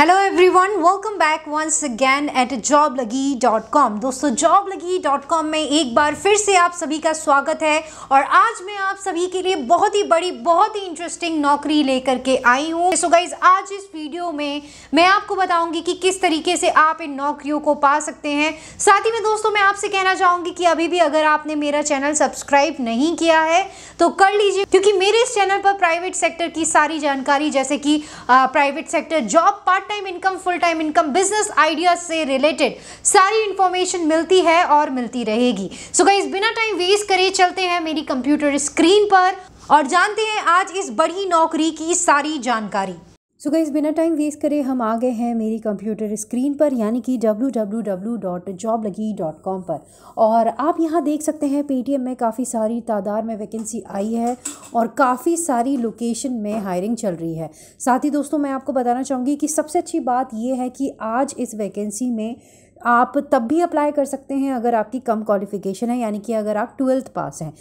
hello everyone welcome back once again at job लगी dot com दोस्तों job लगी dot com में एक बार फिर से आप सभी का स्वागत है और आज मैं आप सभी के लिए बहुत ही बड़ी बहुत ही इंटरेस्टिंग नौकरी लेकर के आई हूँ सो गाइज आज इस वीडियो में मैं आपको बताऊंगी कि किस तरीके से आप इन नौकरियों को पा सकते हैं साथ ही में दोस्तों मैं आपसे कहना चाहूँगी कि अभी भी अगर आपने मेरा चैनल सब्सक्राइब नहीं किया है तो कर लीजिए क्योंकि मेरे इस चैनल पर प्राइवेट सेक्टर की सारी जानकारी जैसे कि private sector job part time income full time income business idea से रिलेटेड सारी इंफॉर्मेशन मिलती है और मिलती रहेगी सो गाइज बिना टाइम वेस्ट करे चलते हैं मेरी कंप्यूटर स्क्रीन पर और जानते हैं आज इस बड़ी नौकरी की सारी जानकारी सो so गाइज़ बिना टाइम वेस्ट करे हम आ गए हैं मेरी कंप्यूटर स्क्रीन पर यानी कि डब्ल्यू पर और आप यहाँ देख सकते हैं पेटीएम में काफ़ी सारी तादाद में वैकेंसी आई है और काफ़ी सारी लोकेशन में हायरिंग चल रही है साथ ही दोस्तों मैं आपको बताना चाहूँगी कि सबसे अच्छी बात यह है कि आज इस वैकेंसी में आप तब भी अप्लाई कर सकते हैं अगर आपकी कम क्वालिफिकेशन है यानी कि अगर आप ट्वेल्थ पास हैं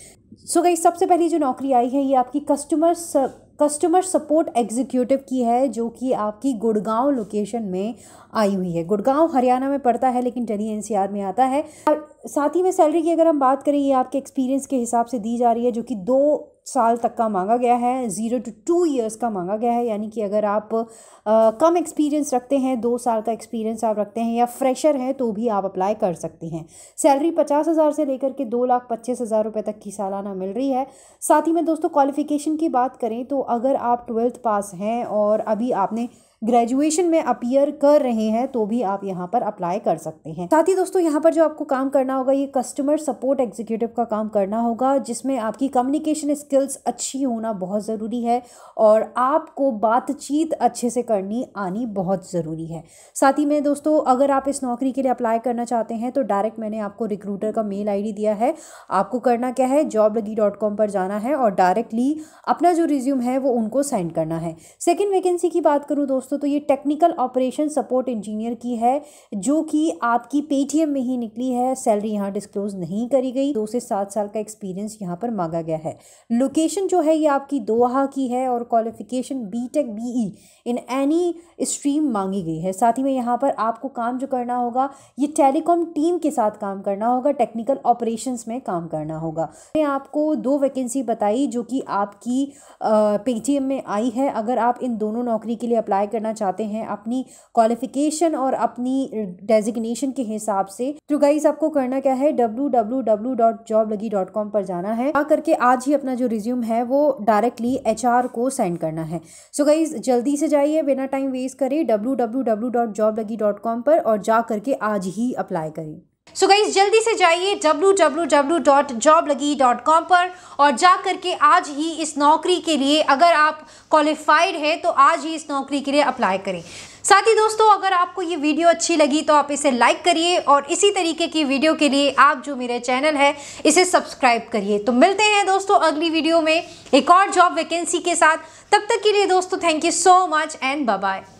सो so गई सबसे पहली जो नौकरी आई है ये आपकी कस्टमर कस्टमर सपोर्ट एग्जीक्यूटिव की है जो कि आपकी गुड़गांव लोकेशन में आई हुई है गुड़गांव हरियाणा में पड़ता है लेकिन डेली एन में आता है साथ ही में सैलरी की अगर हम बात करें ये आपके एक्सपीरियंस के हिसाब से दी जा रही है जो कि दो साल तक का मांगा गया है ज़ीरो टू टू ईयर्स का मांगा गया है यानी कि अगर आप आ, कम एक्सपीरियंस रखते हैं दो साल का एक्सपीरियंस आप रखते हैं या फ्रेशर हैं तो भी आप अप्लाई कर सकते हैं सैलरी पचास हज़ार से लेकर के दो लाख पच्चीस हज़ार रुपये तक की सालाना मिल रही है साथ ही में दोस्तों क्वालिफ़िकेशन की बात करें तो अगर आप ट्वेल्थ पास हैं और अभी आपने ग्रेजुएशन में अपियर कर रहे हैं तो भी आप यहाँ पर अप्लाई कर सकते हैं साथ ही दोस्तों यहाँ पर जो आपको काम करना होगा ये कस्टमर सपोर्ट एग्जीक्यूटिव का काम करना होगा जिसमें आपकी कम्युनिकेशन स्किल्स अच्छी होना बहुत ज़रूरी है और आपको बातचीत अच्छे से करनी आनी बहुत ज़रूरी है साथ ही में दोस्तों अगर आप इस नौकरी के लिए अप्लाई करना चाहते हैं तो डायरेक्ट मैंने आपको रिक्रूटर का मेल आई दिया है आपको करना क्या है जॉब लगी डॉट कॉम पर जाना है और डायरेक्टली अपना जो रिज्यूम है वो उनको सेंड करना है सेकेंड वैकेंसी की बात करूँ दोस्तों दोस्तों तो ये टेक्निकल ऑपरेशन सपोर्ट इंजीनियर की है जो कि आपकी पेटीएम में ही निकली है सैलरी यहाँ डिस्क्लोज नहीं करी गई दो से सात साल का एक्सपीरियंस यहाँ पर मांगा गया है लोकेशन जो है ये आपकी दोहा की है और qualification B tech B in any stream मांगी गई है साथ ही में यहाँ पर आपको काम जो करना होगा ये टेलीकॉम टीम के साथ काम करना होगा टेक्निकल ऑपरेशन में काम करना होगा मैं आपको दो वैकेंसी बताई जो कि आपकी पेटीएम में आई है अगर आप इन दोनों नौकरी के लिए अप्लाई कर करना चाहते हैं अपनी क्वालिफिकेशन और अपनी डेजिग्नेशन के हिसाब से तो गाइज आपको करना क्या है डब्ल्यू पर जाना है आ करके आज ही अपना जो रिज्यूम है वो डायरेक्टली एच को सेंड करना है सो so गाइज जल्दी से जाइए बिना टाइम वेस्ट करें डब्ल्यू पर और जा करके आज ही अप्लाई करें सो so गाइज जल्दी से जाइए www.joblagi.com पर और जा करके आज ही इस नौकरी के लिए अगर आप क्वालिफाइड हैं तो आज ही इस नौकरी के लिए अप्लाई करें साथ ही दोस्तों अगर आपको ये वीडियो अच्छी लगी तो आप इसे लाइक करिए और इसी तरीके की वीडियो के लिए आप जो मेरे चैनल है इसे सब्सक्राइब करिए तो मिलते हैं दोस्तों अगली वीडियो में एक और जॉब वैकेंसी के साथ तब तक के लिए दोस्तों thank you so much and bye